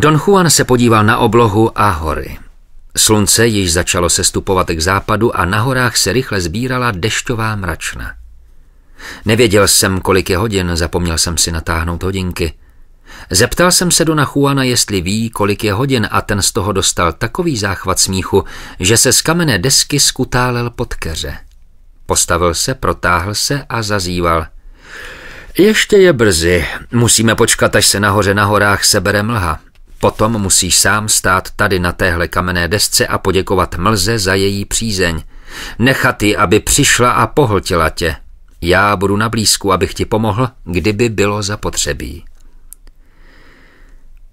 Don Juan se podíval na oblohu a hory. Slunce již začalo sestupovat k západu a na horách se rychle sbírala dešťová mračna. Nevěděl jsem, kolik je hodin, zapomněl jsem si natáhnout hodinky. Zeptal jsem se Dona Juana, jestli ví, kolik je hodin a ten z toho dostal takový záchvat smíchu, že se z kamenné desky skutálel pod keře. Postavil se, protáhl se a zazýval. Ještě je brzy, musíme počkat, až se nahoře na horách sebere mlha. Potom musíš sám stát tady na téhle kamenné desce a poděkovat mlze za její přízeň. Nechat ji, aby přišla a pohltila tě. Já budu na blízku, abych ti pomohl, kdyby bylo zapotřebí.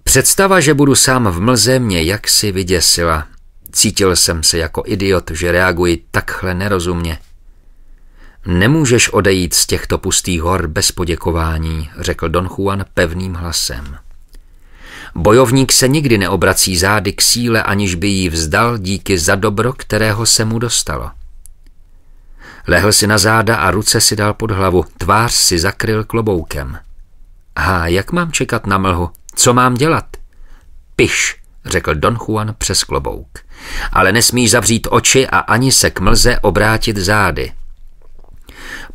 Představa, že budu sám v mlze, mě jaksi vyděsila. Cítil jsem se jako idiot, že reaguji takhle nerozumně. Nemůžeš odejít z těchto pustých hor bez poděkování, řekl Don Juan pevným hlasem. Bojovník se nikdy neobrací zády k síle, aniž by jí vzdal díky za dobro, kterého se mu dostalo. Lehl si na záda a ruce si dal pod hlavu, tvář si zakryl kloboukem. A jak mám čekat na mlhu? Co mám dělat? Piš, řekl Don Juan přes klobouk. Ale nesmíš zavřít oči a ani se k mlze obrátit zády.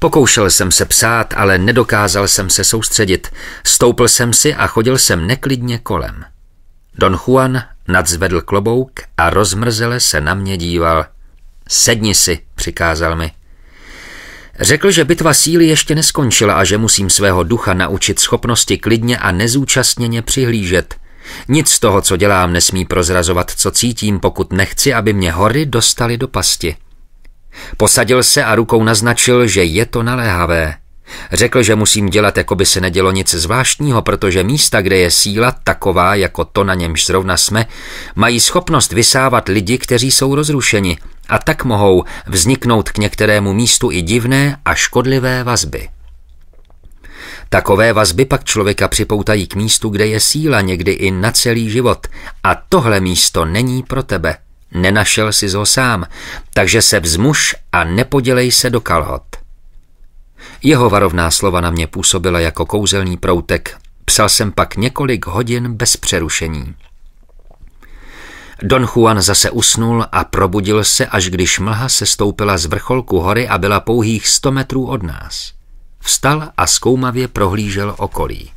Pokoušel jsem se psát, ale nedokázal jsem se soustředit. Stoupl jsem si a chodil jsem neklidně kolem. Don Juan nadzvedl klobouk a rozmrzele se na mě díval. Sedni si, přikázal mi. Řekl, že bitva síly ještě neskončila a že musím svého ducha naučit schopnosti klidně a nezúčastněně přihlížet. Nic z toho, co dělám, nesmí prozrazovat, co cítím, pokud nechci, aby mě hory dostaly do pasti. Posadil se a rukou naznačil, že je to naléhavé. Řekl, že musím dělat, jako by se nedělo nic zvláštního, protože místa, kde je síla taková, jako to na němž zrovna jsme, mají schopnost vysávat lidi, kteří jsou rozrušeni a tak mohou vzniknout k některému místu i divné a škodlivé vazby. Takové vazby pak člověka připoutají k místu, kde je síla, někdy i na celý život. A tohle místo není pro tebe nenašel si ho sám, takže se vzmuž a nepodělej se do kalhot. Jeho varovná slova na mě působila jako kouzelný proutek. Psal jsem pak několik hodin bez přerušení. Don Juan zase usnul a probudil se, až když mlha se stoupila z vrcholku hory a byla pouhých sto metrů od nás. Vstal a zkoumavě prohlížel okolí.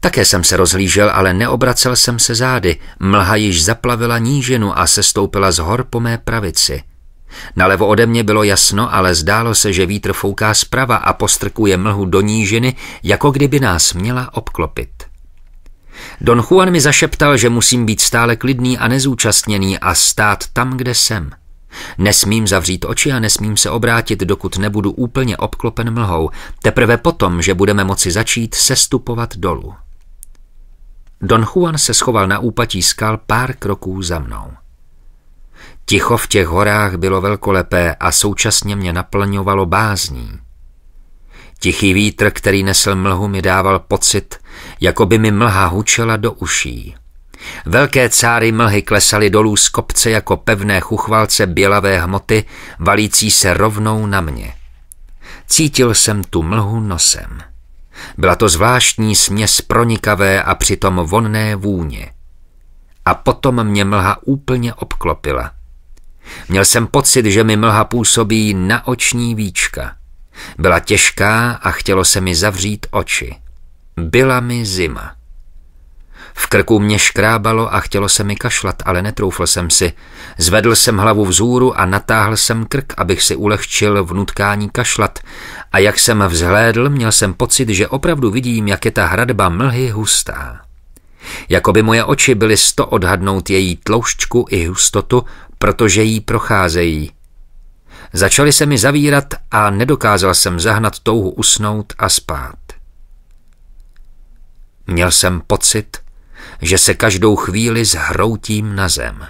Také jsem se rozhlížel, ale neobracel jsem se zády. Mlha již zaplavila nížinu a sestoupila z hor po mé pravici. Nalevo ode mě bylo jasno, ale zdálo se, že vítr fouká zprava a postrkuje mlhu do nížiny, jako kdyby nás měla obklopit. Don Juan mi zašeptal, že musím být stále klidný a nezúčastněný a stát tam, kde jsem. Nesmím zavřít oči a nesmím se obrátit, dokud nebudu úplně obklopen mlhou, teprve potom, že budeme moci začít sestupovat dolů. Don Juan se schoval na úpatí skal pár kroků za mnou. Ticho v těch horách bylo velkolepé a současně mě naplňovalo bázní. Tichý vítr, který nesl mlhu, mi dával pocit, jako by mi mlha hučela do uší. Velké cáry mlhy klesaly dolů z kopce jako pevné chuchvalce bělavé hmoty, valící se rovnou na mě. Cítil jsem tu mlhu nosem. Byla to zvláštní směs pronikavé a přitom vonné vůně. A potom mě mlha úplně obklopila. Měl jsem pocit, že mi mlha působí na oční víčka. Byla těžká a chtělo se mi zavřít oči. Byla mi zima. V krku mě škrábalo a chtělo se mi kašlat, ale netroufl jsem si. Zvedl jsem hlavu vzhůru a natáhl jsem krk, abych si ulehčil vnutkání kašlat. A jak jsem vzhlédl, měl jsem pocit, že opravdu vidím, jak je ta hradba mlhy hustá. Jakoby moje oči byly sto odhadnout její tloušťku i hustotu, protože jí procházejí. Začaly se mi zavírat a nedokázal jsem zahnat touhu usnout a spát. Měl jsem pocit, že se každou chvíli zhroutím na zem.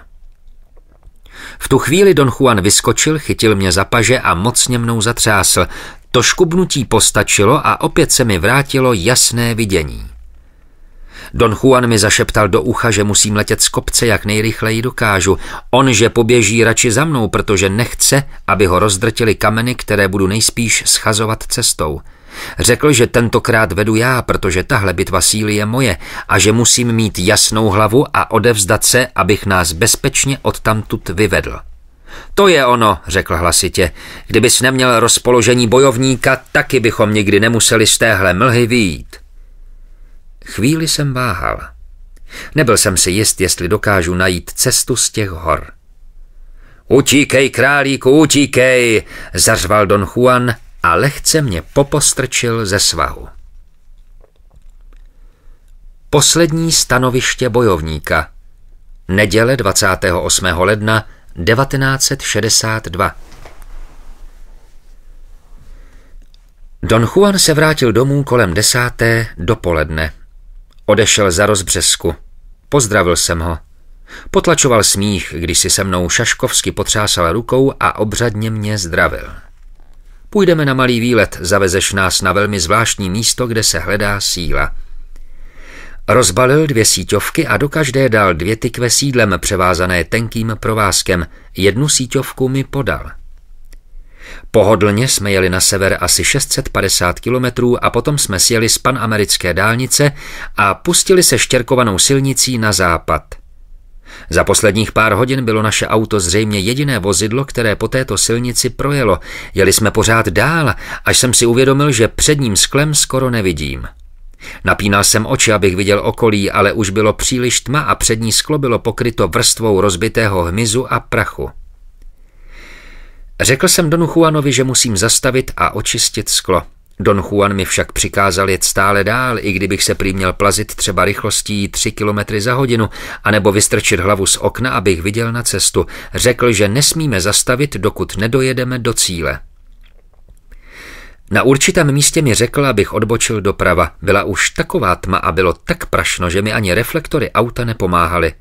V tu chvíli Don Juan vyskočil, chytil mě za paže a mocně mnou zatřásl. To škubnutí postačilo a opět se mi vrátilo jasné vidění. Don Juan mi zašeptal do ucha, že musím letět z kopce, jak nejrychleji dokážu. On, že poběží radši za mnou, protože nechce, aby ho rozdrtili kameny, které budu nejspíš schazovat cestou – Řekl, že tentokrát vedu já, protože tahle bitva síly je moje a že musím mít jasnou hlavu a odevzdat se, abych nás bezpečně odtamtud vyvedl. To je ono, řekl hlasitě. Kdybys neměl rozpoložení bojovníka, taky bychom nikdy nemuseli z téhle mlhy výjít. Chvíli jsem váhal. Nebyl jsem si jist, jestli dokážu najít cestu z těch hor. Utíkej, králíku, utíkej, zařval Don Juan a lehce mě popostrčil ze svahu. Poslední stanoviště bojovníka. Neděle 28. ledna 1962. Don Juan se vrátil domů kolem desáté dopoledne. Odešel za rozbřesku. Pozdravil jsem ho. Potlačoval smích, když si se mnou šaškovsky potřásal rukou a obřadně mě zdravil. Půjdeme na malý výlet, zavezeš nás na velmi zvláštní místo, kde se hledá síla. Rozbalil dvě síťovky a do každé dal dvě tykve sídlem převázané tenkým provázkem. Jednu síťovku mi podal. Pohodlně jsme jeli na sever asi 650 kilometrů a potom jsme sjeli z panamerické dálnice a pustili se štěrkovanou silnicí na západ – za posledních pár hodin bylo naše auto zřejmě jediné vozidlo, které po této silnici projelo. Jeli jsme pořád dál, až jsem si uvědomil, že předním sklem skoro nevidím. Napínal jsem oči, abych viděl okolí, ale už bylo příliš tma a přední sklo bylo pokryto vrstvou rozbitého hmyzu a prachu. Řekl jsem Donu Juanovi, že musím zastavit a očistit sklo. Don Juan mi však přikázal jet stále dál, i kdybych se prý měl plazit třeba rychlostí 3 kilometry za hodinu, anebo vystrčit hlavu z okna, abych viděl na cestu. Řekl, že nesmíme zastavit, dokud nedojedeme do cíle. Na určitém místě mi řekl, abych odbočil doprava. Byla už taková tma a bylo tak prašno, že mi ani reflektory auta nepomáhaly.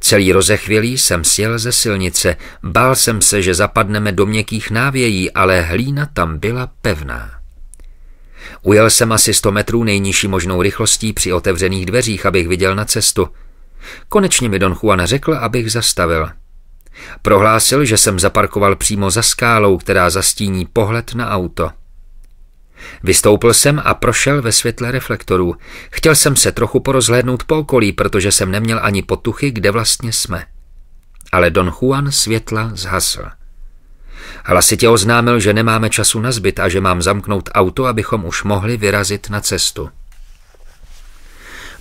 Celý rozechvělý jsem sjel ze silnice. Bál jsem se, že zapadneme do měkkých návějí, ale hlína tam byla pevná. Ujel jsem asi 100 metrů nejnižší možnou rychlostí při otevřených dveřích, abych viděl na cestu. Konečně mi Don Juan řekl, abych zastavil. Prohlásil, že jsem zaparkoval přímo za skálou, která zastíní pohled na auto. Vystoupil jsem a prošel ve světle reflektorů. Chtěl jsem se trochu porozhlédnout po okolí, protože jsem neměl ani potuchy, kde vlastně jsme. Ale Don Juan světla zhasl. Hlasitě oznámil, že nemáme času na zbyt a že mám zamknout auto, abychom už mohli vyrazit na cestu.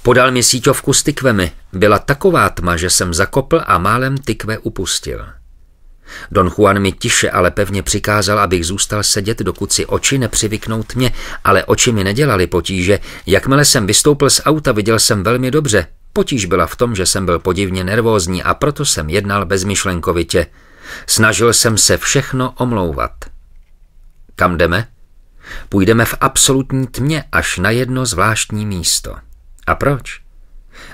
Podal mi síťovku s tykvemi. Byla taková tma, že jsem zakopl a málem tykve upustil. Don Juan mi tiše, ale pevně přikázal, abych zůstal sedět, dokud si oči nepřivyknou tmě, ale oči mi nedělali potíže. Jakmile jsem vystoupil z auta, viděl jsem velmi dobře. Potíž byla v tom, že jsem byl podivně nervózní a proto jsem jednal bezmyšlenkovitě. Snažil jsem se všechno omlouvat. Kam jdeme? Půjdeme v absolutní tmě až na jedno zvláštní místo. A proč?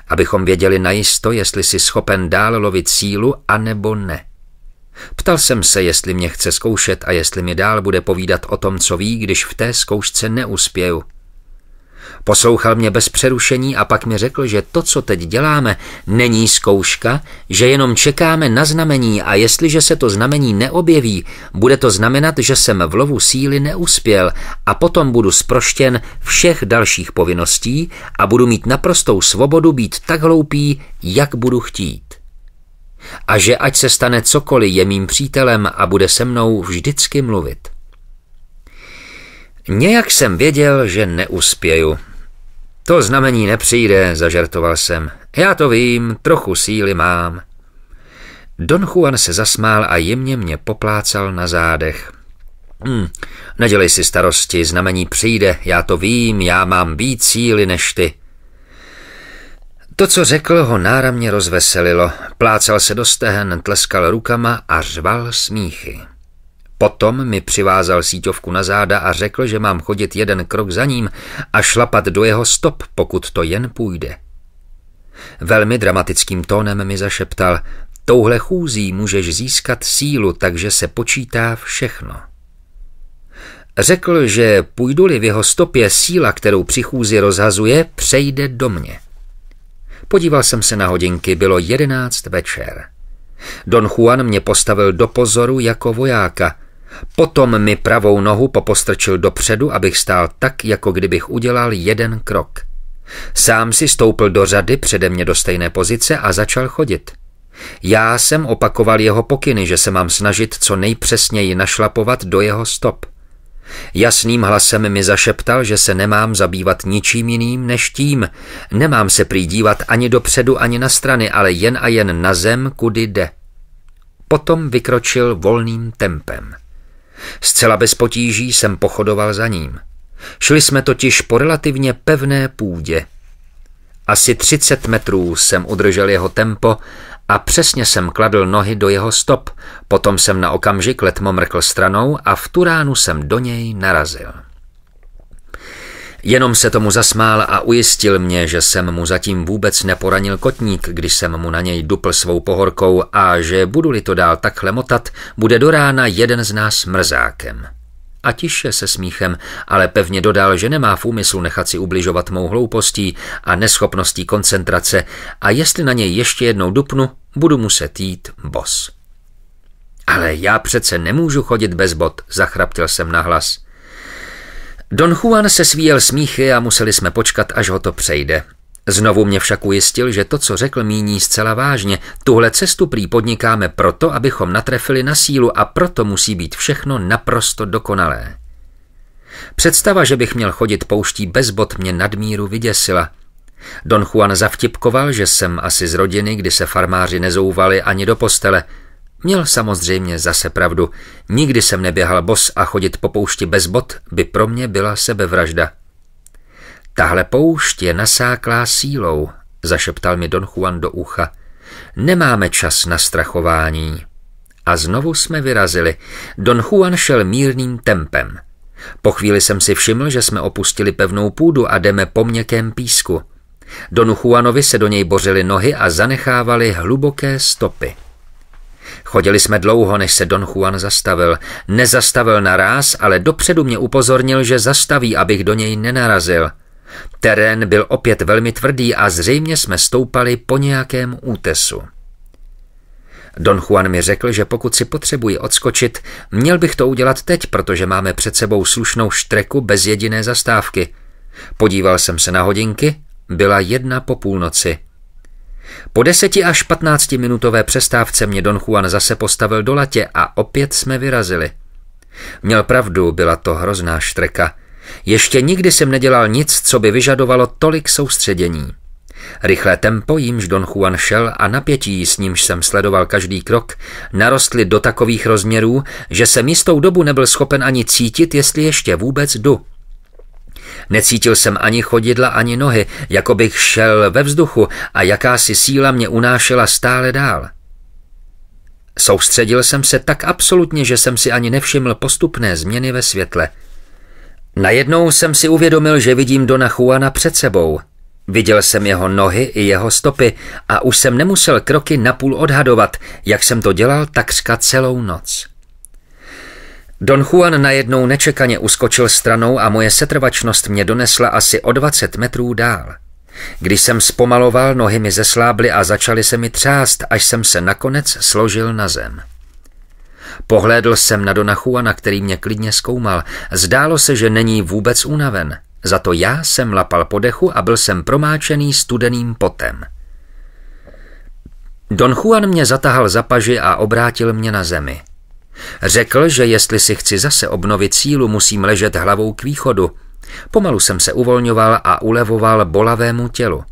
Abychom věděli najisto, jestli jsi schopen dál lovit sílu, anebo ne. Ptal jsem se, jestli mě chce zkoušet a jestli mi dál bude povídat o tom, co ví, když v té zkoušce neuspěju. Poslouchal mě bez přerušení a pak mi řekl, že to, co teď děláme, není zkouška, že jenom čekáme na znamení a jestliže se to znamení neobjeví, bude to znamenat, že jsem v lovu síly neuspěl a potom budu sproštěn všech dalších povinností a budu mít naprostou svobodu být tak hloupý, jak budu chtít. A že ať se stane cokoliv, je mým přítelem a bude se mnou vždycky mluvit. Nějak jsem věděl, že neuspěju. To znamení nepřijde, zažertoval jsem. Já to vím, trochu síly mám. Don Juan se zasmál a jemně mě poplácal na zádech. Hm, nedělej si starosti, znamení přijde, já to vím, já mám víc síly než ty. To, co řekl, ho náramně rozveselilo. Plácal se do stehen, tleskal rukama a řval smíchy. Potom mi přivázal síťovku na záda a řekl, že mám chodit jeden krok za ním a šlapat do jeho stop, pokud to jen půjde. Velmi dramatickým tónem mi zašeptal, touhle chůzí můžeš získat sílu, takže se počítá všechno. Řekl, že půjdu-li v jeho stopě síla, kterou při chůzi rozhazuje, přejde do mě. Podíval jsem se na hodinky, bylo jedenáct večer. Don Juan mě postavil do pozoru jako vojáka – Potom mi pravou nohu popostrčil dopředu, abych stál tak, jako kdybych udělal jeden krok. Sám si stoupil do řady přede mě do stejné pozice a začal chodit. Já jsem opakoval jeho pokyny, že se mám snažit co nejpřesněji našlapovat do jeho stop. Jasným hlasem mi zašeptal, že se nemám zabývat ničím jiným než tím. Nemám se přidívat ani dopředu, ani na strany, ale jen a jen na zem, kudy jde. Potom vykročil volným tempem. Zcela bez potíží jsem pochodoval za ním. Šli jsme totiž po relativně pevné půdě. Asi 30 metrů jsem udržel jeho tempo a přesně jsem kladl nohy do jeho stop. Potom jsem na okamžik letmo mrkl stranou a v tu ránu jsem do něj narazil. Jenom se tomu zasmál a ujistil mě, že jsem mu zatím vůbec neporanil kotník, když jsem mu na něj dupl svou pohorkou a že budu-li to dál takhle motat, bude do rána jeden z nás mrzákem. A tiše se smíchem, ale pevně dodal, že nemá v úmyslu nechat si ubližovat mou hloupostí a neschopností koncentrace a jestli na něj ještě jednou dupnu, budu muset jít bos. Ale já přece nemůžu chodit bez bod, zachraptil jsem nahlas. Don Juan se svíjel smíchy a museli jsme počkat, až ho to přejde. Znovu mě však ujistil, že to, co řekl, míní zcela vážně. Tuhle cestu prý podnikáme proto, abychom natrefili na sílu a proto musí být všechno naprosto dokonalé. Představa, že bych měl chodit pouští bez bot, mě nadmíru vyděsila. Don Juan zavtipkoval, že jsem asi z rodiny, kdy se farmáři nezouvali ani do postele – Měl samozřejmě zase pravdu. Nikdy jsem neběhal bos a chodit po poušti bez bot by pro mě byla sebevražda. Tahle poušť je nasáklá sílou, zašeptal mi Don Juan do ucha. Nemáme čas na strachování. A znovu jsme vyrazili. Don Juan šel mírným tempem. Po chvíli jsem si všiml, že jsme opustili pevnou půdu a jdeme po měkkém písku. Donu Juanovi se do něj bořily nohy a zanechávali hluboké stopy. Chodili jsme dlouho, než se Don Juan zastavil. Nezastavil naráz, ale dopředu mě upozornil, že zastaví, abych do něj nenarazil. Terén byl opět velmi tvrdý a zřejmě jsme stoupali po nějakém útesu. Don Juan mi řekl, že pokud si potřebuji odskočit, měl bych to udělat teď, protože máme před sebou slušnou štreku bez jediné zastávky. Podíval jsem se na hodinky, byla jedna po půlnoci. Po deseti až patnácti minutové přestávce mě Don Juan zase postavil do latě a opět jsme vyrazili. Měl pravdu, byla to hrozná štreka. Ještě nikdy jsem nedělal nic, co by vyžadovalo tolik soustředění. Rychlé tempo, jímž Don Juan šel a napětí, s nímž jsem sledoval každý krok, narostly do takových rozměrů, že jsem jistou dobu nebyl schopen ani cítit, jestli ještě vůbec jdu. Necítil jsem ani chodidla, ani nohy, jako bych šel ve vzduchu a jakási síla mě unášela stále dál. Soustředil jsem se tak absolutně, že jsem si ani nevšiml postupné změny ve světle. Najednou jsem si uvědomil, že vidím Dona Juana před sebou. Viděl jsem jeho nohy i jeho stopy a už jsem nemusel kroky napůl odhadovat, jak jsem to dělal takřka celou noc. Don Juan najednou nečekaně uskočil stranou a moje setrvačnost mě donesla asi o 20 metrů dál. Když jsem zpomaloval, nohy mi zeslábly a začaly se mi třást, až jsem se nakonec složil na zem. Pohlédl jsem na Dona Juana, který mě klidně zkoumal. Zdálo se, že není vůbec unaven. Za to já jsem lapal po dechu a byl jsem promáčený studeným potem. Don Juan mě zatahal za paži a obrátil mě na zemi. Řekl, že jestli si chci zase obnovit sílu, musím ležet hlavou k východu. Pomalu jsem se uvolňoval a ulevoval bolavému tělu.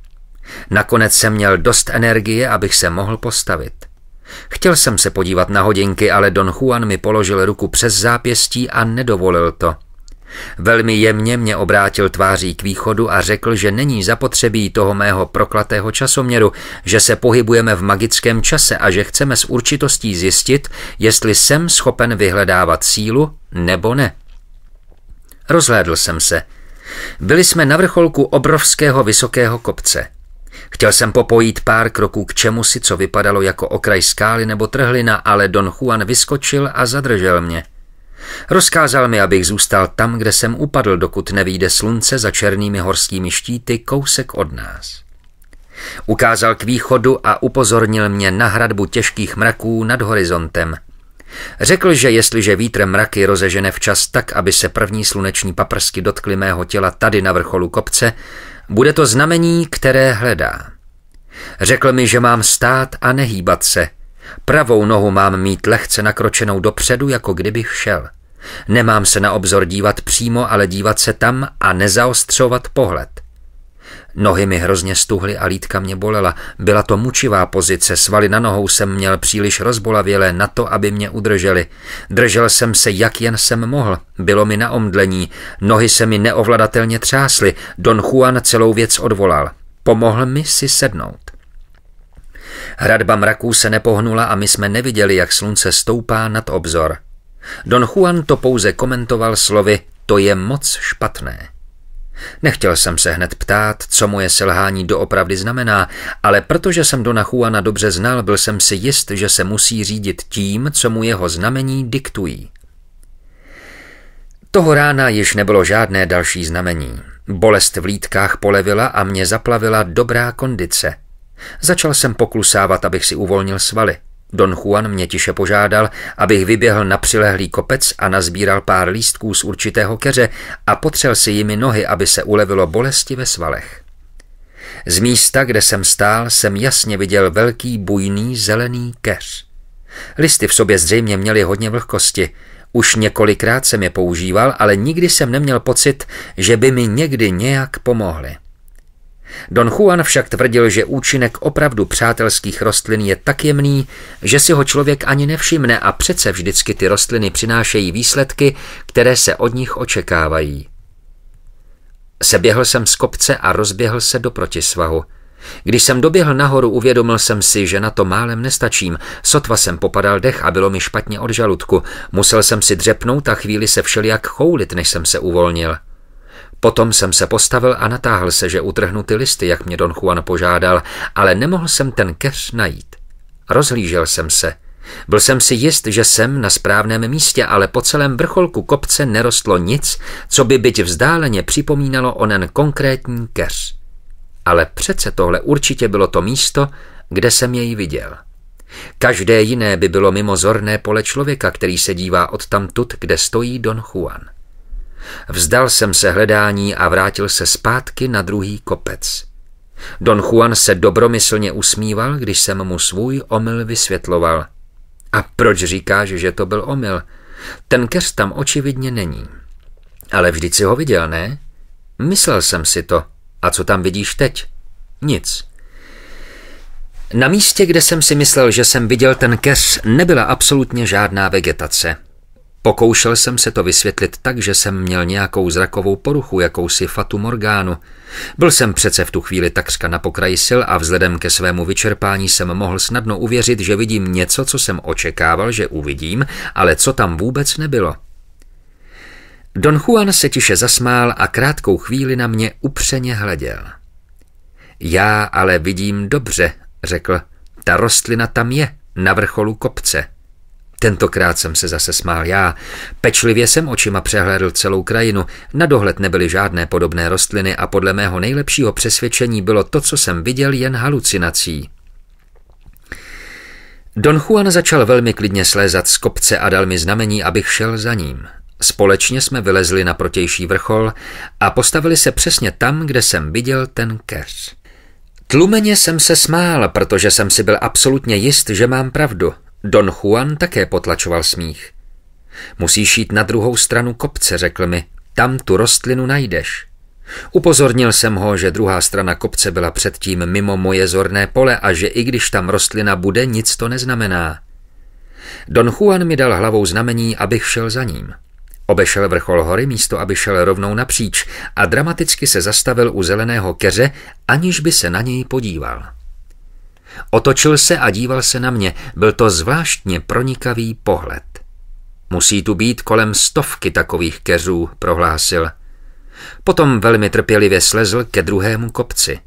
Nakonec jsem měl dost energie, abych se mohl postavit. Chtěl jsem se podívat na hodinky, ale Don Juan mi položil ruku přes zápěstí a nedovolil to – Velmi jemně mě obrátil tváří k východu a řekl, že není zapotřebí toho mého proklatého časoměru, že se pohybujeme v magickém čase a že chceme s určitostí zjistit, jestli jsem schopen vyhledávat sílu nebo ne. Rozhlédl jsem se. Byli jsme na vrcholku obrovského vysokého kopce. Chtěl jsem popojít pár kroků k čemu si, co vypadalo jako okraj skály nebo trhlina, ale Don Juan vyskočil a zadržel mě – Rozkázal mi, abych zůstal tam, kde jsem upadl, dokud nevíde slunce za černými horskými štíty kousek od nás. Ukázal k východu a upozornil mě na hradbu těžkých mraků nad horizontem. Řekl, že jestliže vítr mraky rozežene včas tak, aby se první sluneční paprsky dotkly mého těla tady na vrcholu kopce, bude to znamení, které hledá. Řekl mi, že mám stát a nehýbat se. Pravou nohu mám mít lehce nakročenou dopředu, jako kdybych šel. Nemám se na obzor dívat přímo, ale dívat se tam a nezaostřovat pohled. Nohy mi hrozně stuhly a lítka mě bolela. Byla to mučivá pozice, svaly na nohou jsem měl příliš rozbolavělé na to, aby mě udrželi. Držel jsem se, jak jen jsem mohl. Bylo mi na omdlení. Nohy se mi neovladatelně třásly. Don Juan celou věc odvolal. Pomohl mi si sednout. Hradba mraků se nepohnula a my jsme neviděli, jak slunce stoupá nad obzor. Don Juan to pouze komentoval slovy to je moc špatné. Nechtěl jsem se hned ptát, co moje selhání doopravdy znamená, ale protože jsem Dona Juana dobře znal, byl jsem si jist, že se musí řídit tím, co mu jeho znamení diktují. Toho rána již nebylo žádné další znamení. Bolest v lítkách polevila a mě zaplavila dobrá kondice. Začal jsem poklusávat, abych si uvolnil svaly. Don Juan mě tiše požádal, abych vyběhl na přilehlý kopec a nazbíral pár lístků z určitého keře a potřel si jimi nohy, aby se ulevilo bolesti ve svalech. Z místa, kde jsem stál, jsem jasně viděl velký bujný zelený keř. Listy v sobě zřejmě měly hodně vlhkosti. Už několikrát jsem je používal, ale nikdy jsem neměl pocit, že by mi někdy nějak pomohly. Don Juan však tvrdil, že účinek opravdu přátelských rostlin je tak jemný, že si ho člověk ani nevšimne a přece vždycky ty rostliny přinášejí výsledky, které se od nich očekávají. Seběhl jsem z kopce a rozběhl se do protisvahu. Když jsem doběhl nahoru, uvědomil jsem si, že na to málem nestačím. Sotva jsem popadal dech a bylo mi špatně od žaludku. Musel jsem si dřepnout a chvíli se všelijak choulit, než jsem se uvolnil. Potom jsem se postavil a natáhl se, že utrhnu ty listy, jak mě Don Juan požádal, ale nemohl jsem ten keř najít. Rozhlížel jsem se. Byl jsem si jist, že jsem na správném místě, ale po celém vrcholku kopce nerostlo nic, co by byť vzdáleně připomínalo onen konkrétní keř. Ale přece tohle určitě bylo to místo, kde jsem jej viděl. Každé jiné by bylo mimo zorné pole člověka, který se dívá odtamtud, kde stojí Don Juan. Vzdal jsem se hledání a vrátil se zpátky na druhý kopec. Don Juan se dobromyslně usmíval, když jsem mu svůj omyl vysvětloval. A proč říkáš, že to byl omyl? Ten keř tam očividně není. Ale vždyť si ho viděl, ne? Myslel jsem si to. A co tam vidíš teď? Nic. Na místě, kde jsem si myslel, že jsem viděl ten keř, nebyla absolutně žádná vegetace. Pokoušel jsem se to vysvětlit tak, že jsem měl nějakou zrakovou poruchu, jakousi fatu morgánu. Byl jsem přece v tu chvíli takřka na pokraji sil a vzhledem ke svému vyčerpání jsem mohl snadno uvěřit, že vidím něco, co jsem očekával, že uvidím, ale co tam vůbec nebylo. Don Juan se tiše zasmál a krátkou chvíli na mě upřeně hleděl. Já ale vidím dobře, řekl. Ta rostlina tam je, na vrcholu kopce. Tentokrát jsem se zase smál já. Pečlivě jsem očima přehlédl celou krajinu, na dohled nebyly žádné podobné rostliny a podle mého nejlepšího přesvědčení bylo to, co jsem viděl, jen halucinací. Don Juan začal velmi klidně slézat z kopce a dal mi znamení, abych šel za ním. Společně jsme vylezli na protější vrchol a postavili se přesně tam, kde jsem viděl ten keř. Tlumeně jsem se smál, protože jsem si byl absolutně jist, že mám pravdu – Don Juan také potlačoval smích. Musíš jít na druhou stranu kopce, řekl mi, tam tu rostlinu najdeš. Upozornil jsem ho, že druhá strana kopce byla předtím mimo moje zorné pole a že i když tam rostlina bude, nic to neznamená. Don Juan mi dal hlavou znamení, abych šel za ním. Obešel vrchol hory místo, aby šel rovnou napříč a dramaticky se zastavil u zeleného keře, aniž by se na něj podíval. Otočil se a díval se na mě. Byl to zvláštně pronikavý pohled. Musí tu být kolem stovky takových keřů, prohlásil. Potom velmi trpělivě slezl ke druhému kopci.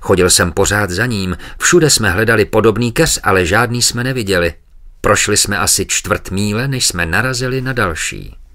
Chodil jsem pořád za ním, všude jsme hledali podobný keř, ale žádný jsme neviděli. Prošli jsme asi čtvrt míle, než jsme narazili na další.